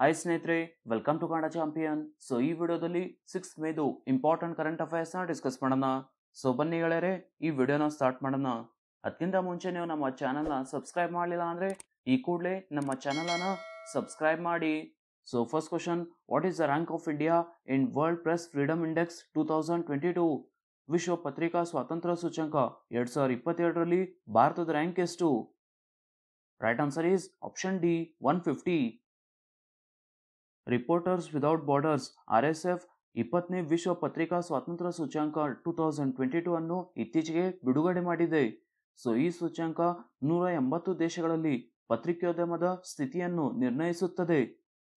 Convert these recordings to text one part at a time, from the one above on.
Hi ಸ್ನೇಹಿತರೆ welcome to Kannada champion so ಈ ವಿಡಿಯೋದಲ್ಲಿ ಸಿಕ್ಸ್ ಮೇದು ಇಂಪಾರ್ಟೆಂಟ್ ಕರೆಂಟ್ ಅಫೇರ್ಸ್ನ ಡಿಸ್ಕಸ್ ಮಾಡೋಣ ಸೊ ಬನ್ನಿ ಗೆಳೆಯರೆ ಈ ವಿಡಿಯೋನ ಸ್ಟಾರ್ಟ್ ಮಾಡೋಣ ಅದಕ್ಕಿಂತ ಮುಂಚೆ ನೀವು ನಮ್ಮ ಚಾನೆಲ್ನ ಸಬ್ಸ್ಕ್ರೈಬ್ ಮಾಡಲಿಲ್ಲ ಅಂದರೆ ಈ ಕೂಡಲೇ ನಮ್ಮ ಅನ್ನ ಸಬ್ಸ್ಕ್ರೈಬ್ ಮಾಡಿ so first question what is the rank of India in world press freedom index two thousand twenty two ವಿಶ್ವ ಪತ್ರಿಕಾ ಸ್ವಾತಂತ್ರ್ಯ ಸೂಚ್ಯಂಕ ಎರಡ್ ಸಾವಿರದ ಇಪ್ಪತ್ತೆರಡರಲ್ಲಿ ಭಾರತದ ರ್ಯಾಂಕ್ ಎಷ್ಟು right answer is option D one fifty reporters without borders R S F ಇಪ್ಪತ್ತನೇ ವಿಶ್ವ ಪತ್ರಿಕಾ ಸ್ವಾತಂತ್ರ್ಯ ಸೂಚ್ಯಾಂಕ ಟೂ ತೌಸಂಡ್ ಟ್ವೆಂಟಿ ಟೂ ಅನ್ನು ಇತ್ತೀಚೆಗೆ ಬಿಡುಗಡೆ ಮಾಡಿದೆ ಸೊ ಈ ಸೂಚ್ಯಾಂಕ ನೂರ ಎಂಬತ್ತು ದೇಶಗಳಲ್ಲಿ ಪತ್ರಿಕೋದ್ಯಮದ ಸ್ಥಿತಿಯನ್ನು ನಿರ್ಣಯಿಸುತ್ತದೆ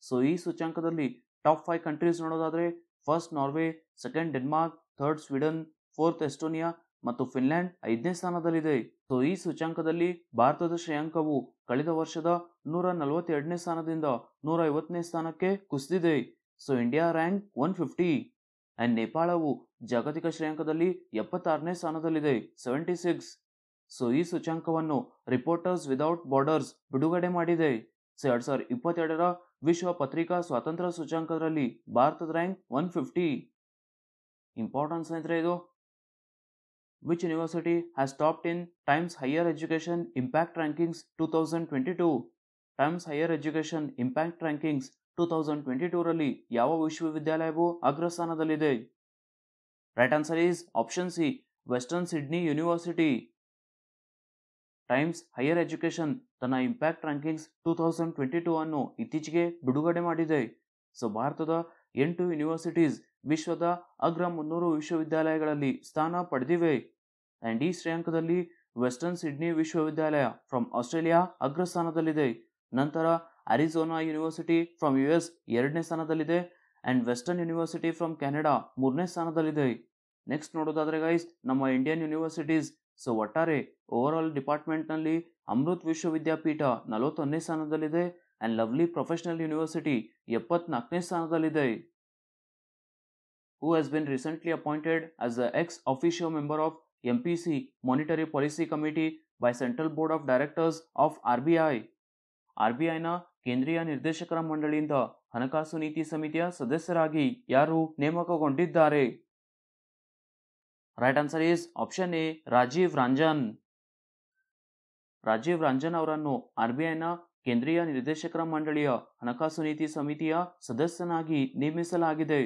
ಸೊ ಈ ಸೂಚ್ಯಾಂಕದಲ್ಲಿ ಟಾಪ್ ಫೈವ್ ಕಂಟ್ರೀಸ್ ನೋಡೋದಾದರೆ first Norway second Denmark third Sweden fourth Estonia ಮತ್ತು ಫಿನ್ಲ್ಯಾಂಡ್ ಐದನೇ ಸ್ಥಾನದಲ್ಲಿದೆ ಸೊ ಈ ಸೂಚ್ಯಾಂಕದಲ್ಲಿ ಭಾರತದ ಶ್ರೇಯಾಂಕವು ಕಳೆದ ವರ್ಷದ ನೂರ ನಲವತ್ತೆರಡನೇ ಸ್ಥಾನದಿಂದ ನೂರ ಐವತ್ತನೇ ಸ್ಥಾನಕ್ಕೆ ಕುಸಿದಿದೆ so India rank one fifty and ನೇಪಾಳವು ಜಾಗತಿಕ ಶ್ರೇಯಾಂಕದಲ್ಲಿ ಎಪ್ಪತ್ತಾರನೇ ಸ್ಥಾನದಲ್ಲಿದೆ ಸೆವೆಂಟಿ ಸಿಕ್ಸ್ ಸೊ ಈ ಸೂಚ್ಯಾಂಕವನ್ನು ರಿಪೋರ್ಟರ್ಸ್ ವಿದೌಟ್ ಬಾರ್ಡರ್ಸ್ ಬಿಡುಗಡೆ ಮಾಡಿದೆ ಸೊ ಎರಡ್ ಸಾವಿರದ ಇಪ್ಪತ್ತೆರಡರ ವಿಶ್ವ ಪತ್ರಿಕಾ ಸ್ವಾತಂತ್ರ್ಯ ಸೂಚ್ಯಾಂಕದಲ್ಲಿ ಭಾರತದ ರ್ಯಾಂಕ್ ಒನ್ ಫಿಫ್ಟಿ ಇಂಪಾರ್ಟೆನ್ಸ್ ಅಂದರೆ ಇದು which university topped in Times Higher Education impact rankings two thousand twenty two Times Higher Education impact rankings two thousand twenty ಟೂರಲ್ಲಿ ಯಾವ ವಿಶ್ವವಿದ್ಯಾಲಯವು ಅಗ್ರಸ್ಥಾನದಲ್ಲಿದೆ right answer is option C Western Sydney University Times Higher Education ತನ್ನ impact rankings two thousand twenty two ಅನ್ನು ಇತ್ತೀಚೆಗೆ ಬಿಡುಗಡೆ ಮಾಡಿದೆ so ಭಾರತದ ಎಂಟು ಯೂನಿವರ್ಸಿಟೀಸ್ ವಿಶ್ವದ ಅಗ್ರ ಮುನ್ನೂರು ವಿಶ್ವವಿದ್ಯಾಲಯಗಳಲ್ಲಿ ಸ್ಥಾನ ಪಡೆದಿವೆ ಆ್ಯಂಡ್ ಈ ಶ್ರೇಯಾಂಕದಲ್ಲಿ ವೆಸ್ಟರ್ನ್ ಸಿಡ್ನಿ ವಿಶ್ವವಿದ್ಯಾಲಯ ಫ್ರಮ್ ಆಸ್ಟ್ರೇಲಿಯಾ ಅಗ್ರಸ್ಥಾನದಲ್ಲಿದೆ ನಂತರ Arizona University from U S ಎರಡನೇ ಸ್ಥಾನದಲ್ಲಿದೆ and Western University from Canada ಮೂರನೇ ಸ್ಥಾನದಲ್ಲಿದೆ ನೆಕ್ಸ್ಟ್ ನೋಡೋದಾದರೆ ಗೈಸ್ ನಮ್ಮ ಇಂಡಿಯನ್ ಯೂನಿವರ್ಸಿಟೀಸ್ ಸೊ ಒಟ್ಟಾರೆ ಓವರ್ ಆಲ್ ಡಿಪಾರ್ಟ್ಮೆಂಟ್ನಲ್ಲಿ ಅಮೃತ್ ವಿಶ್ವವಿದ್ಯಾಪೀಠ ನಲವತ್ತೊಂದನೇ ಸ್ಥಾನದಲ್ಲಿದೆ ಆ್ಯಂಡ್ ಲವ್ಲಿ ಪ್ರೊಫೆಷನಲ್ ಯೂನಿವರ್ಸಿಟಿ ಎಪ್ಪತ್ನಾಲ್ಕನೇ ಸ್ಥಾನದಲ್ಲಿದೆ who been appointed as been ex appointed member of M P C monetary policy committee by central board of directors of R B I ಆರ್ಬಿಐನ ಕೇಂದ್ರೀಯ ನಿರ್ದೇಶಕರ ಮಂಡಳಿಯಿಂದ ಹಣಕಾಸು ನೀತಿ ಸಮಿತಿಯ ಸದಸ್ಯರಾಗಿ ಯಾರು ನೇಮಕಗೊಂಡಿದ್ದಾರೆ right answer is option A Rajiv Ranjan Rajiv Ranjan ಅವರನ್ನು ಆರ್ಬಿಐನ ಕೇಂದ್ರೀಯ ನಿರ್ದೇಶಕರ ಮಂಡಳಿಯ ಹಣಕಾಸು ನೀತಿ ಸಮಿತಿಯ ಸದಸ್ಯನಾಗಿ ನೇಮಿಸಲಾಗಿದೆ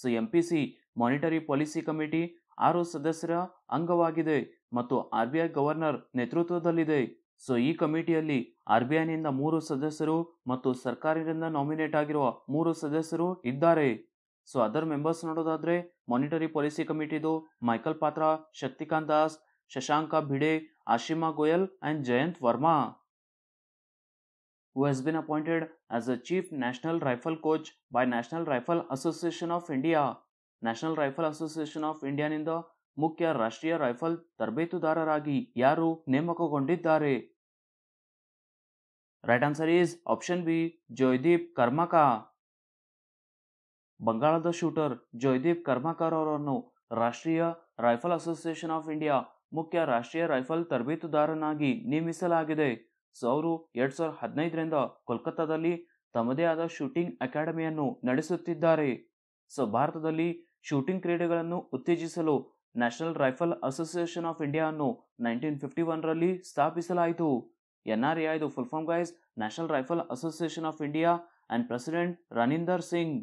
so MPC monetary policy committee ಆರು ಸದಸ್ಯರ ಅಂಗವಾಗಿದೆ ಮತ್ತು ಆರ್ಬಿಐ ಗವರ್ನರ್ ನೇತೃತ್ವದಲ್ಲಿದೆ ಸೊ ಈ ಕಮಿಟಿಯಲ್ಲಿ ಆರ್ ಬಿ ಐನಿಂದ ಮೂರು ಸದಸ್ಯರು ಮತ್ತು ಸರ್ಕಾರದಿಂದ ನಾಮಿನೇಟ್ ಆಗಿರುವ ಮೂರು ಸದಸ್ಯರು ಇದ್ದಾರೆ ಸೊ ಅದರ್ ಮೆಂಬರ್ಸ್ ನೋಡೋದಾದ್ರೆ ಮಾನಿಟರಿ ಪಾಲಿಸಿ ಕಮಿಟಿದು Michael Patra Shaktikanta Das Shashanka Bhide Ashima Goyal and Jayant Varma who has been appointed as a chief national rifle coach by national rifle association of India national rifle association of ಇಂಡಿಯಾನಿಂದ ನಿಂದ ಮುಖ್ಯ ರಾಷ್ಟ್ರೀಯ ರೈಫಲ್ ತರಬೇತುದಾರರಾಗಿ ಯಾರು ನೇಮಕಗೊಂಡಿದ್ದಾರೆ right answer is option B Jaydeep Karmakar ಬಂಗಾಳದ ಶೂಟರ್ ಜಯದೀಪ್ ಕರ್ಮಕರ್ ಅವರನ್ನು ರಾಷ್ಟ್ರೀಯ ರೈಫಲ್ ಅಸೋಸಿಯೇಷನ್ ಆಫ್ ಇಂಡಿಯಾ ಮುಖ್ಯ ರಾಷ್ಟ್ರೀಯ ರೈಫಲ್ ತರಬೇತುದಾರನಾಗಿ ನೇಮಿಸಲಾಗಿದೆ ಸೊ ಅವರು ಎರಡ್ ಸಾವಿರದ ಹದಿನೈದರಿಂದ ಕೋಲ್ಕತ್ತಾದಲ್ಲಿ ತಮ್ಮದೇ ಆದ ಶೂಟಿಂಗ್ ಅಕಾಡೆಮಿಯನ್ನು ನಡೆಸುತ್ತಿದ್ದಾರೆ ಸೊ ಭಾರತದಲ್ಲಿ ಶೂಟಿಂಗ್ ಕ್ರೀಡೆಗಳನ್ನು ಉತ್ತೇಜಿಸಲು national rifle association of India ಅನ್ನು ನೈನ್ಟೀನ್ ಫಿಫ್ಟಿ ಒನ್ರಲ್ಲಿ ಸ್ಥಾಪಿಸಲಾಯಿತು N R full form guys national rifle association of India and president Raninder Singh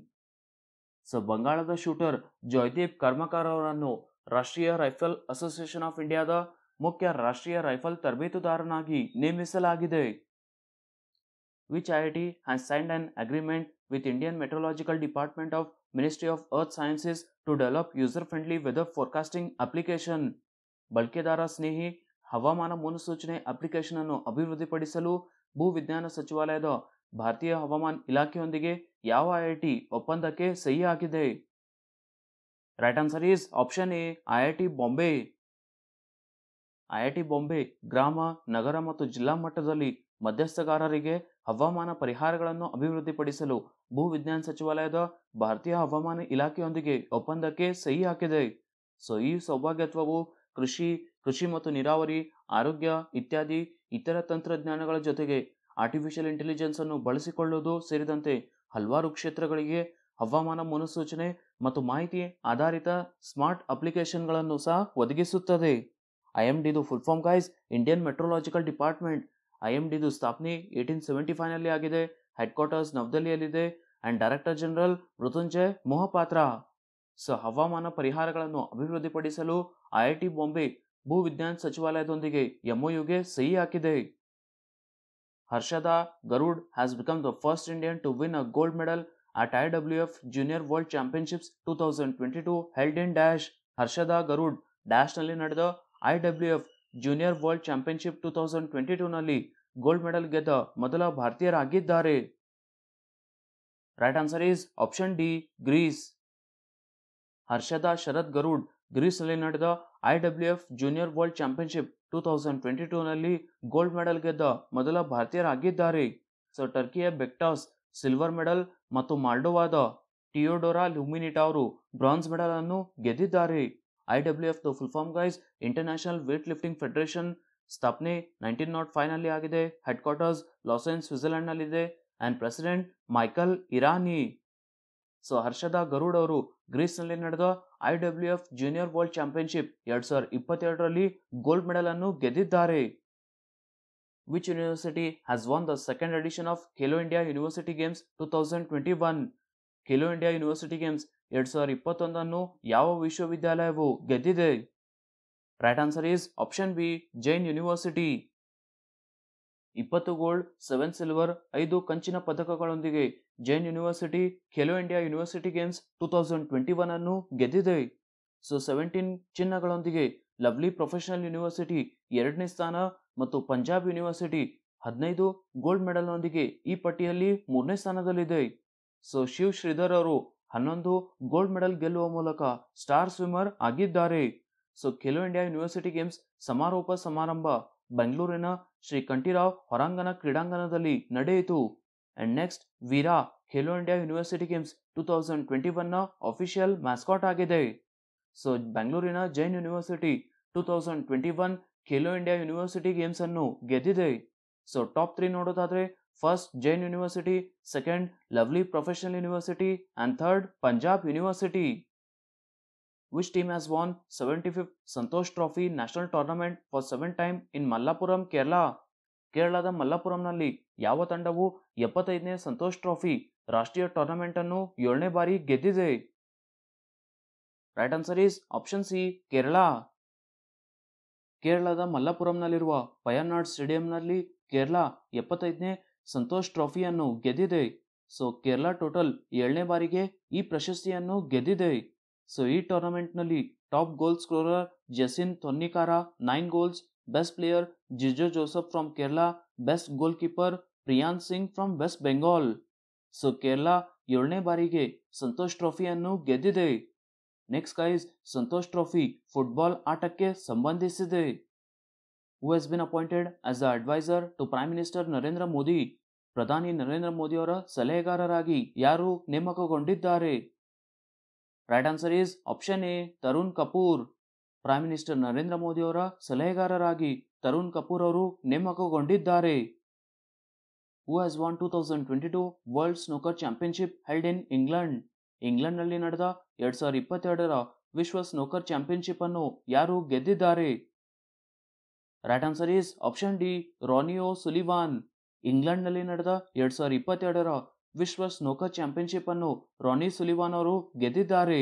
so ಬಂಗಾಳದ ಶೂಟರ್ ಜಯದೀಪ್ ಕರ್ಮಕರ್ ಅವರನ್ನು ರಾಷ್ಟ್ರೀಯ ರೈಫಲ್ ಅಸೋಸಿಯೇಷನ್ ಆಫ್ ಇಂಡಿಯಾದ ಮುಖ್ಯ ರಾಷ್ಟ್ರೀಯ ರೈಫಲ್ ತರಬೇತುದಾರನಾಗಿ ನೇಮಿಸಲಾಗಿದೆ which I I T has signed an agreement with Indian Meteorological Department of Ministry of Earth Sciences to develop user-friendly weather forecasting application. ಬಳಕೆದಾರ ಸ್ನೇಹಿ ಹವಾಮಾನ ಮುನ್ಸೂಚನೆ ಅಪ್ಲಿಕೇಶನ್ ಅನ್ನು ಅಭಿವೃದ್ಧಿಪಡಿಸಲು ಭೂ ವಿಜ್ಞಾನ ಸಚಿವಾಲಯದ ಭಾರತೀಯ ಹವಾಮಾನ ಇಲಾಖೆಯೊಂದಿಗೆ ಯಾವ ಐಐಟಿ ಒಪ್ಪಂದಕ್ಕೆ ಸಹಿ ಹಾಕಿದೆ right answer is option A IIT Bombay IIT Bombay ಗ್ರಾಮ ನಗರ ಮತ್ತು ಜಿಲ್ಲಾ ಮಟ್ಟದಲ್ಲಿ ಮಧ್ಯಸ್ಥಗಾರರಿಗೆ ಹವಾಮಾನ ಪರಿಹಾರಗಳನ್ನು ಅಭಿವೃದ್ಧಿಪಡಿಸಲು ಭೂ ವಿಜ್ಞಾನ ಸಚಿವಾಲಯದ ಭಾರತೀಯ ಹವಾಮಾನ ಇಲಾಖೆಯೊಂದಿಗೆ ಒಪ್ಪಂದಕ್ಕೆ ಸಹಿ ಹಾಕಿದೆ ಸೊ ಈ ಸೌಭಾಗ್ಯತ್ವವು ಕೃಷಿ ಕೃಷಿ ಮತ್ತು ನೀರಾವರಿ ಆರೋಗ್ಯ ಇತ್ಯಾದಿ ಇತರ ತಂತ್ರಜ್ಞಾನಗಳ ಜೊತೆಗೆ ಆರ್ಟಿಫಿಷಿಯಲ್ ಇಂಟೆಲಿಜೆನ್ಸ್ ಅನ್ನು ಬಳಸಿಕೊಳ್ಳುವುದು ಸೇರಿದಂತೆ ಹಲವಾರು ಕ್ಷೇತ್ರಗಳಿಗೆ ಹವಾಮಾನ ಮುನ್ಸೂಚನೆ ಮತ್ತು ಮಾಹಿತಿ ಆಧಾರಿತ ಸ್ಮಾರ್ಟ್ ಅಪ್ಲಿಕೇಶನ್ಗಳನ್ನು ಸಹ ಒದಗಿಸುತ್ತದೆ ಐ ಎಂ ಡಿದು full form guys Indian meteorological department ಐಎಂಡಿದು ಸ್ಥಾಪನೆ ಏಯ್ಟೀನ್ ಸೆವೆಂಟಿ ಫೈವ್ನಲ್ಲಿ ಆಗಿದೆ ಹೆಡ್ ಕ್ವಾರ್ಟರ್ಸ್ ನವದೆಹಲಿಯಲ್ಲಿದೆ and director general Mrutyunjay Mohapatra so ಹವಾಮಾನ ಪರಿಹಾರಗಳನ್ನು ಅಭಿವೃದ್ಧಿಪಡಿಸಲು ಐಐಟಿ ಬಾಂಬೆ ಭೂ ವಿಜ್ಞಾನ ಸಚಿವಾಲಯದೊಂದಿಗೆ ಎಂಒಯುಗೆ ಸಹಿ ಹಾಕಿದೆ Harshada Garud has become the first Indian to win a gold medal at I W F junior world championships two thousand twenty two held in dash Harshada Garud ಡ್ಯಾಶ್ನಲ್ಲಿ ನಡೆದ I W F junior world championship two thousand twenty ಟೂನಲ್ಲಿ gold medal ಗೆದ್ದ ಮೊದಲ ಭಾರತೀಯರಾಗಿದ್ದಾರೆ right answer is option D Greece Harshada Sharad Garud ಗ್ರೀಸ್ನಲ್ಲಿ ನಡೆದ I W F junior world championship two thousand twenty ಟೂನಲ್ಲಿ gold medal ಗೆದ್ದ ಮೊದಲ ಭಾರತೀಯರಾಗಿದ್ದಾರೆ ಸೊ ಟರ್ಕಿಯ ಬೆಕ್ಟಾಸ್ ಸಿಲ್ವರ್ ಮೆಡಲ್ ಮತ್ತು ಮಾಲ್ಡೋವಾದ ಟಿಯೋಡೋರಾ ಲುಮಿನಿಟಾ ಅವರು ಬ್ರಾನ್ಸ್ ಮೆಡಲ್ ಅನ್ನು ಗೆದ್ದಿದ್ದಾರೆ I W F full form guys international weightlifting federation ಸ್ಥಾಪನೆ ನೈನ್ಟೀನ್ ನಾಟ್ ಫೈವ್ನಲ್ಲಿ ಆಗಿದೆ ಹೆಡ್ ಕ್ವಾರ್ಟರ್ಸ್ ಲಾಸೆನ್ ನಲ್ಲಿದೆ and president Michael Irani so Harshada Garud ಅವರು ಗ್ರೀಸ್ ನಲ್ಲಿ ನಡೆದ I W F junior world championship ಎರಡ್ ಸಾವಿರದ ಇಪ್ಪತ್ತೆರಡರಲ್ಲಿ ಗೋಲ್ಡ್ ಮೆಡಲ್ ಅನ್ನು ಗೆದ್ದಿದ್ದಾರೆ which university has won the second edition of Khelo India university games two thousand twenty one Khelo India university games ಎರಡ್ ಸಾವಿರದ ಇಪ್ಪತ್ತೊಂದನ್ನು ಯಾವ ವಿಶ್ವವಿದ್ಯಾಲಯವು ಗೆದ್ದಿದೆ right answer is option B Jain university ಇಪ್ಪತ್ತು ಗೋಲ್ಡ್ ಸೆವೆನ್ ಸಿಲ್ವರ್ ಐದು ಕಂಚಿನ ಪದಕಗಳೊಂದಿಗೆ Jain university Khelo India university games two thousand twenty one ಅನ್ನು ಗೆದ್ದಿದೆ ಸೊ ಸೆವೆಂಟೀನ್ ಚಿನ್ನಗಳೊಂದಿಗೆ ಲವ್ಲಿ ಪ್ರೊಫೆಷನಲ್ ಯೂನಿವರ್ಸಿಟಿ ಎರಡನೇ ಸ್ಥಾನ ಮತ್ತು ಪಂಜಾಬ್ ಯೂನಿವರ್ಸಿಟಿ ಹದಿನೈದು ಗೋಲ್ಡ್ ಮೆಡಲ್ನೊಂದಿಗೆ ಈ ಪಟ್ಟಿಯಲ್ಲಿ ಮೂರನೇ ಸ್ಥಾನದಲ್ಲಿದೆ ಸೊ ಶಿವ್ ಶ್ರೀಧರ್ ಅವರು ಹನ್ನೊಂದು ಗೋಲ್ಡ್ ಮೆಡಲ್ ಗೆಲ್ಲುವ ಮೂಲಕ ಸ್ಟಾರ್ ಸ್ವಿಮ್ಮರ್ ಆಗಿದ್ದಾರೆ so Khelo India university games ಸಮಾರೋಪ ಸಮಾರಂಭ ಬೆಂಗಳೂರಿನ ಶ್ರೀ ಕಂಠೀರಾವ್ ಹೊರಾಂಗಣ ಕ್ರೀಡಾಂಗಣದಲ್ಲಿ ನಡೆಯಿತು and next Veera Khelo India university games two thousand twenty ಒನ್ನ ಅಫಿಷಿಯಲ್ ಮ್ಯಾಸ್ಕಾಟ್ ಆಗಿದೆ ಸೊ ಬೆಂಗಳೂರಿನ Jain university two thousand twenty one Khelo India university games ಅನ್ನು ಗೆದ್ದಿದೆ ಸೊ ಟಾಪ್ ತ್ರೀ ನೋಡೋದಾದ್ರೆ first Jain University, second Lovely Professional University and third Punjab University. Which team has won 75th Santosh Trophy National Tournament for 7th time in Mallapuram, Kerala? Kerala da Mallapuram Nalli, Yavatandavu, Yapatayne Santosh Trophy, Rashtriya Tournament Anu, Yolne Bari, Gedide. Right answer is option C, Kerala. Kerala the Mallapuram Nalirwa, Payanad Stadium Nalli, Kerala, Yapatayne Santosh ಟ್ರೋಫಿಯನ್ನು ಗೆದ್ದಿದೆ so Kerala total ಏಳನೇ ಬಾರಿಗೆ ಈ ಪ್ರಶಸ್ತಿಯನ್ನು ಗೆದ್ದಿದೆ so ಈ ಟೂರ್ನಮೆಂಟ್ನಲ್ಲಿ top goal scorer Jesin Thonnikkara nine goals best player Jijo Joseph from Kerala best goalkeeper Priyant Singh from West Bengal so Kerala ಏಳನೇ ಬಾರಿಗೆ ಸಂತೋಷ್ ಟ್ರೋಫಿಯನ್ನು ಗೆದ್ದಿದೆ next guys Santosh trophy football ಆಟಕ್ಕೆ ಸಂಬಂಧಿಸಿದೆ who has been appointed as the advisor to Prime Minister Narendra Modi ಪ್ರಧಾನಿ ನರೇಂದ್ರ ಮೋದಿಯವರ ಸಲಹೆಗಾರರಾಗಿ ಯಾರು ನೇಮಕಗೊಂಡಿದ್ದಾರೆ right answer is option A Tarun Kapoor prime minister Narendra ಮೋದಿಯವರ ಸಲಹೆಗಾರರಾಗಿ ತರುಣ್ ಕಪೂರ್ ಅವರು ನೇಮಕಗೊಂಡಿದ್ದಾರೆ who has won two thousand twenty two world snooker championship held in England ಇಂಗ್ಲೆಂಡ್ನಲ್ಲಿ ನಡೆದ ಎರಡ್ ಸಾವಿರದ ಇಪ್ಪತ್ತೆರಡರ ವಿಶ್ವ ಸ್ನೂಕರ್ ಚಾಂಪಿಯನ್ಶಿಪ್ ಅನ್ನು ಯಾರು ಗೆದ್ದಿದ್ದಾರೆ right answer is option D Ronnie O'Sullivan ಇಂಗ್ಲೆಂಡ್ನಲ್ಲಿ ನಡೆದ ಎರಡ್ ಸಾವಿರದ ಇಪ್ಪತ್ತೆರಡರ ವಿಶ್ವ ಸ್ನೋಕರ್ ಚಾಂಪಿಯನ್ಶಿಪ್ ಅನ್ನು ರಾನಿ ಸುಲಿವಾನ್ ಅವರು ಗೆದ್ದಿದ್ದಾರೆ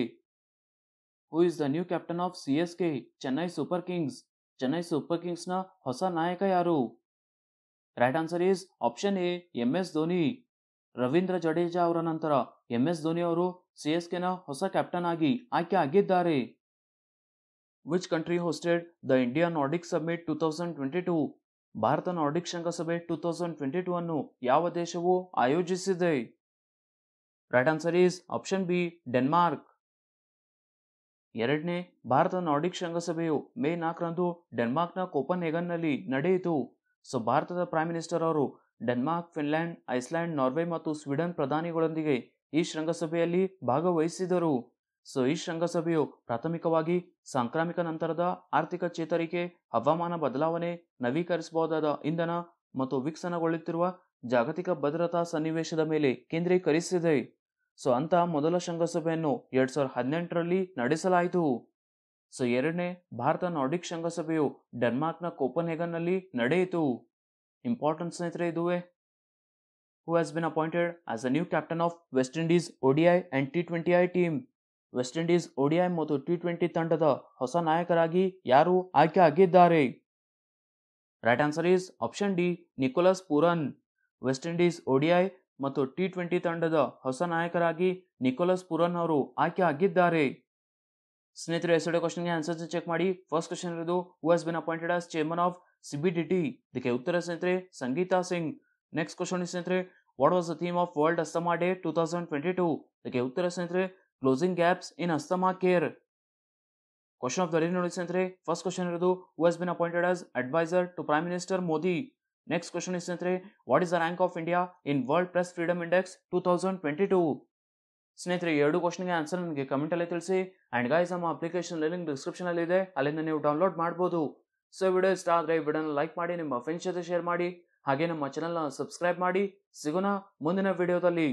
who is the new captain of C S K Chennai super kings Chennai super ನ ಹೊಸ ನಾಯಕ ಯಾರು right answer is option A M S Dhoni Ravindra Jadeja ಅವರ ನಂತರ ಎಂ ಎಸ್ ಧೋನಿ ಅವರು ಸಿ ಎಸ್ ಕೆನ ಹೊಸ ಕ್ಯಾಪ್ಟನ್ ಆಗಿ ಆಯ್ಕೆ ಆಗಿದ್ದಾರೆ which country hosted the Indian hosted summit two thousand twenty two ಭಾರತ ನಾರ್ಡಿಕ್ ಶೃಂಗಸಭೆ ಟೂ ತೌಸಂಡ್ ಟ್ವೆಂಟಿ ಟೂ ಅನ್ನು ಯಾವ ದೇಶವು ಆಯೋಜಿಸಿದೆ right answer is option B Denmark ಎರಡನೇ ಭಾರತ ನಾರ್ಡಿಕ್ ಶೃಂಗಸಭೆಯು ಮೇ ನಾಲ್ಕರಂದು ಡೆನ್ಮಾರ್ಕ್ನ ಕೋಪನ್ಹೇಗನ್ನಲ್ಲಿ ನಡೆಯಿತು ಸೊ ಭಾರತದ ಪ್ರೈಮ್ ಮಿನಿಸ್ಟರ್ ಅವರು ಡೆನ್ಮಾರ್ಕ್ ಫಿನ್ಲ್ಯಾಂಡ್ ಐಸ್ಲ್ಯಾಂಡ್ ನಾರ್ವೆ ಮತ್ತು ಸ್ವೀಡನ್ ಪ್ರಧಾನಿಗಳೊಂದಿಗೆ ಈ ಶೃಂಗಸಭೆಯಲ್ಲಿ ಭಾಗವಹಿಸಿದರು ಸೊ ಈ ಶೃಂಗಸಭೆಯು ಪ್ರಾಥಮಿಕವಾಗಿ ಸಾಂಕ್ರಾಮಿಕ ನಂತರದ ಆರ್ಥಿಕ ಚೇತರಿಕೆ ಹವಾಮಾನ ಬದಲಾವಣೆ ನವೀಕರಿಸಬಹುದಾದ ಇಂಧನ ಮತ್ತು ವಿಕಸನಗೊಳ್ಳುತ್ತಿರುವ ಜಾಗತಿಕ ಭದ್ರತಾ ಸನ್ನಿವೇಶದ ಮೇಲೆ ಕೇಂದ್ರೀಕರಿಸಿದೆ ಸೊ ಅಂತಹ ಮೊದಲ ಶೃಂಗಸಭೆಯನ್ನು ಎರಡ್ ಸಾವಿರದ ಹದಿನೆಂಟರಲ್ಲಿ ನಡೆಸಲಾಯಿತು ಸೊ ಎರಡನೇ ಭಾರತ ನಾರ್ಡಿಕ್ ಶೃಂಗಸಭೆಯು ಡೆನ್ಮಾರ್ಕ್ನ ನಲ್ಲಿ ನಡೆಯಿತು ಇಂಪಾರ್ಟೆಂಟ್ ಸ್ನೇಹಿತರೆ ಇದುವೆ who has been appointed as a new captain of West Indies ODI and T twenty I team West Indies ODI ಮತ್ತು ಟಿ ಟ್ವೆಂಟಿ ತಂಡದ ಹೊಸ ನಾಯಕರಾಗಿ ಯಾರು ಆಯ್ಕೆ ಆಗಿದ್ದಾರೆ right answer is option D Nicholas Pooran West Indies ODI ಮತ್ತು T twenty ತಂಡದ ಹೊಸ ನಾಯಕರಾಗಿ ನಿಕೋಲಸ್ ಪುರನ್ ಅವರು ಆಯ್ಕೆ ಆಗಿದ್ದಾರೆ ಸ್ನೇಹಿತರೆ ಎಸ್ಟರ್ಡೇ ಕ್ವಶನ್ಗೆ ಆನ್ಸರ್ಸ್ ಚೆಕ್ ಮಾಡಿ ಫಸ್ಟ್ ಕ್ವಶನ್ ಇರೋದು who has been appointed as chairman of CBDT ಇದಕ್ಕೆ ಉತ್ತರ ಸ್ನೇಹಿತರೆ ಸಂಗೀತಾ ಸಿಂಗ್ ನೆಕ್ಸ್ಟ್ ಕ್ವಶನ್ ಸ್ನೇಹಿತರೆ what was the theme of World Asthma Day two thousand twenty two ಇದಕ್ಕೆ ಉತ್ತರ ಸ್ನೇಹಿತರೆ closing gaps in asthma care question of the day ನೋಡಿ ಸ್ನೇಹಿತರೆ first question ಇರೋದು who been appointed as adviser to prime minister Modi next question is ಸ್ನೇಹಿತರೆ what is the rank of India in world press freedom index two thousand twenty two ಸ್ನೇಹಿತರೆ ಎರಡು ಕ್ವಶನ್ಗೆ answer ನನಗೆ comment ಅಲ್ಲಿ ತಿಳಿಸಿ ಅಂಡ್ ಗೈಸ್ ನಮ್ಮ application link description ಅಲ್ಲಿ ಇದೆ ಅಲ್ಲಿಂದ ನೀವು ಡೌನ್ಲೋಡ್ ಮಾಡಬಹುದು ಸೊ ವಿಡಿಯೋ ಇಷ್ಟ ಆದರೆ ವಿಡಿಯೋನ ಲೈಕ್ ಮಾಡಿ ನಿಮ್ಮ ಫ್ರೆಂಡ್ಸ್ ಜೊತೆ ಶೇರ್ ಮಾಡಿ ಹಾಗೆ ನಮ್ಮ ಚಾನಲ್ನ ಸಬ್ಸ್ಕ್ರೈಬ್ ಮಾಡಿ ಸಿಗೋಣ ಮುಂದಿನ ವಿಡಿಯೋದಲ್ಲಿ